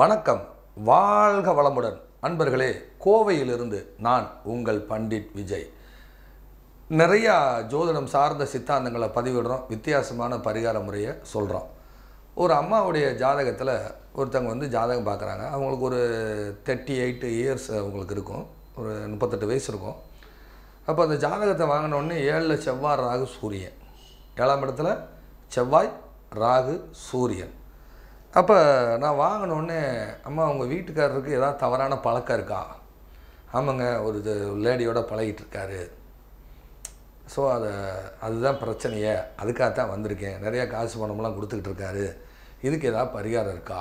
வணக்கம் வாழ்க வளமுடன் அன்பர்களே கோவையிலிருந்து நான் உங்கள் பண்டிட் விஜய் நிறையா ஜோதிடம் சார்ந்த சித்தாந்தங்களை பதிவிடுறோம் வித்தியாசமான பரிகார முறையை சொல்கிறோம் ஒரு அம்மாவுடைய ஜாதகத்தில் ஒருத்தவங்க வந்து ஜாதகம் பார்க்குறாங்க அவங்களுக்கு ஒரு தேர்ட்டி எயிட் இயர்ஸ் அவங்களுக்கு இருக்கும் ஒரு முப்பத்தெட்டு வயசு இருக்கும் அப்போ அந்த ஜாதகத்தை வாங்கினோடனே ஏழில் செவ்வாய் ராகு சூரியன் ஏழாம் இடத்துல செவ்வாய் ராகு சூரியன் அப்போ நான் வாங்கினோடனே அம்மா உங்கள் வீட்டுக்காரருக்கு ஏதாவது தவறான பழக்கம் இருக்கா ஆமாங்க ஒரு இது லேடியோட பழகிட்டு இருக்காரு ஸோ அதை அதுதான் பிரச்சனையே அதுக்காக தான் வந்திருக்கேன் நிறையா காசு பணம்லாம் கொடுத்துக்கிட்டு இருக்காரு இதுக்கு ஏதாவது பரிகாரம் இருக்கா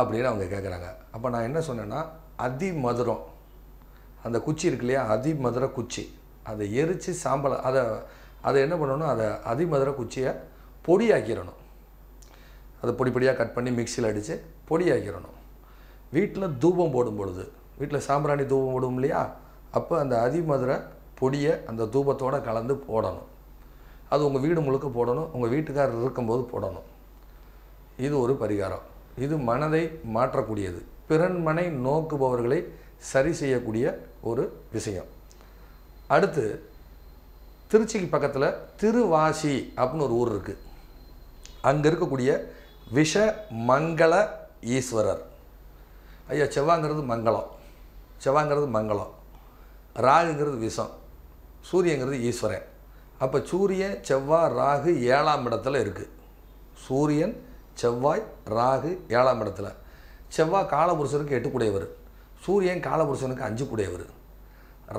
அப்படின்னு அவங்க கேட்குறாங்க அப்போ நான் என்ன சொன்னேன்னா அதி மதுரம் அந்த குச்சி இருக்கு இல்லையா மதுர குச்சி அதை எரித்து சாம்பலை அதை அதை என்ன பண்ணணும் அதை மதுர குச்சியை பொடியாக்கிடணும் அதை பொடி பொடியாக கட் பண்ணி மிக்சியில் அடித்து பொடியாகிடணும் வீட்டில் தூபம் போடும் பொழுது வீட்டில் சாம்பிராணி தூபம் போடும் இல்லையா அப்போ அந்த அதிமதுரை பொடியை அந்த தூபத்தோடு கலந்து போடணும் அது உங்கள் வீடு முழுக்க போடணும் உங்கள் வீட்டுக்காரர் இருக்கும்போது போடணும் இது ஒரு பரிகாரம் இது மனதை மாற்றக்கூடியது பிறன்மனை நோக்குபவர்களை சரி செய்யக்கூடிய ஒரு விஷயம் அடுத்து திருச்சிக்கு பக்கத்தில் திருவாசி அப்படின்னு ஒரு ஊர் இருக்குது அங்கே இருக்கக்கூடிய விஷ மங்கள ஈஸ்வரர் ஐயா செவ்வாங்கிறது மங்களம் செவ்வாங்கிறது மங்களம் ராகுங்கிறது விஷம் சூரியங்கிறது ஈஸ்வரன் அப்போ சூரியன் செவ்வாய் ராகு ஏழாம் இடத்துல இருக்குது சூரியன் செவ்வாய் ராகு ஏழாம் இடத்துல செவ்வாய் காலபுருஷனுக்கு எட்டு கூடையவர் சூரியன் காலபுருஷனுக்கு அஞ்சு கூடையவர்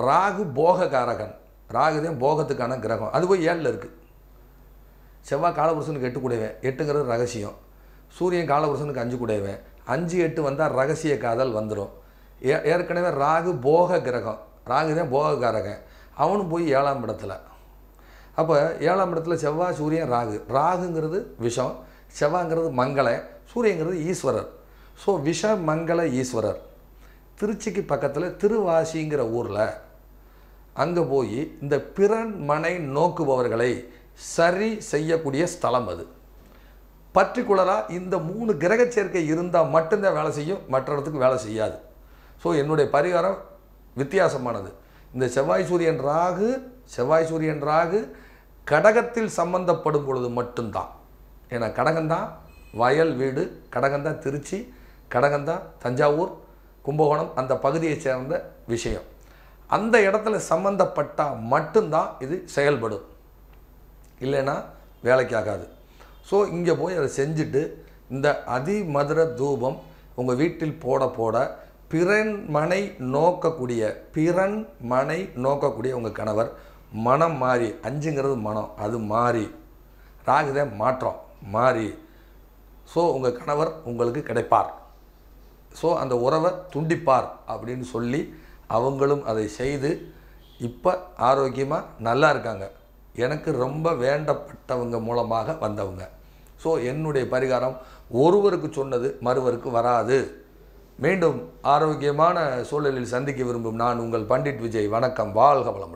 ராகு போக காரகன் ராகுதான் போகத்துக்கான கிரகம் அது போய் ஏழில் இருக்குது செவ்வாய் காலபுருஷனுக்கு எட்டு கூடையவன் எட்டுங்கிறது ரகசியம் சூரியன் காலபுருஷனுக்கு அஞ்சு கூடவே அஞ்சு எட்டு வந்தால் ரகசிய காதல் வந்துடும் ஏ ஏற்கனவே ராகு போக கிரகம் ராகு தான் போக போகக்காரகன் அவனும் போய் ஏழாம் இடத்துல அப்போ ஏழாம் இடத்துல செவ்வாய் சூரியன் ராகு ராகுங்கிறது விஷம் செவ்வாய்ங்கிறது மங்கள சூரியங்கிறது ஈஸ்வரர் ஸோ விஷ மங்கள ஈஸ்வரர் திருச்சிக்கு பக்கத்தில் திருவாசிங்கிற ஊரில் அங்கே போய் இந்த பிறன் மனை நோக்குபவர்களை சரி செய்யக்கூடிய ஸ்தலம் அது பர்டிகுலராக இந்த மூணு கிரக சேர்க்கை இருந்தால் மட்டும்தான் வேலை செய்யும் மற்ற இடத்துக்கு வேலை செய்யாது ஸோ என்னுடைய பரிகாரம் வித்தியாசமானது இந்த செவ்வாய் சூரியன் ராகு செவ்வாய் சூரியன் ராகு கடகத்தில் சம்பந்தப்படும் பொழுது மட்டும்தான் ஏன்னா கடகந்தான் வயல் வீடு கடகந்தான் திருச்சி கடகந்தான் தஞ்சாவூர் கும்பகோணம் அந்த பகுதியை சேர்ந்த விஷயம் அந்த இடத்துல சம்மந்தப்பட்டால் மட்டும்தான் இது செயல்படும் இல்லைன்னா வேலைக்காகாது ஸோ இங்கே போய் அதை செஞ்சுட்டு இந்த அதிமதுர தூபம் உங்கள் வீட்டில் போட போட பிறன் மனை நோக்கக்கூடிய பிறன் மனை நோக்கக்கூடிய உங்கள் கணவர் மனம் மாறி அஞ்சுங்கிறது மனம் அது மாறி ராகுதே மாற்றம் மாறி ஸோ உங்கள் கணவர் உங்களுக்கு கிடைப்பார் ஸோ அந்த உறவை துண்டிப்பார் அப்படின்னு சொல்லி அவங்களும் அதை செய்து இப்போ ஆரோக்கியமாக நல்லா இருக்காங்க எனக்கு ரொம்ப வேண்டப்பட்டவங்க மூலமாக வந்தவங்க ஸோ என்னுடைய பரிகாரம் ஒருவருக்கு சொன்னது மறுவருக்கு வராது மீண்டும் ஆரோக்கியமான சூழலில் சந்திக்க விரும்பும் நான் உங்கள் பண்டிட் விஜய் வணக்கம் வாழ்க வளம்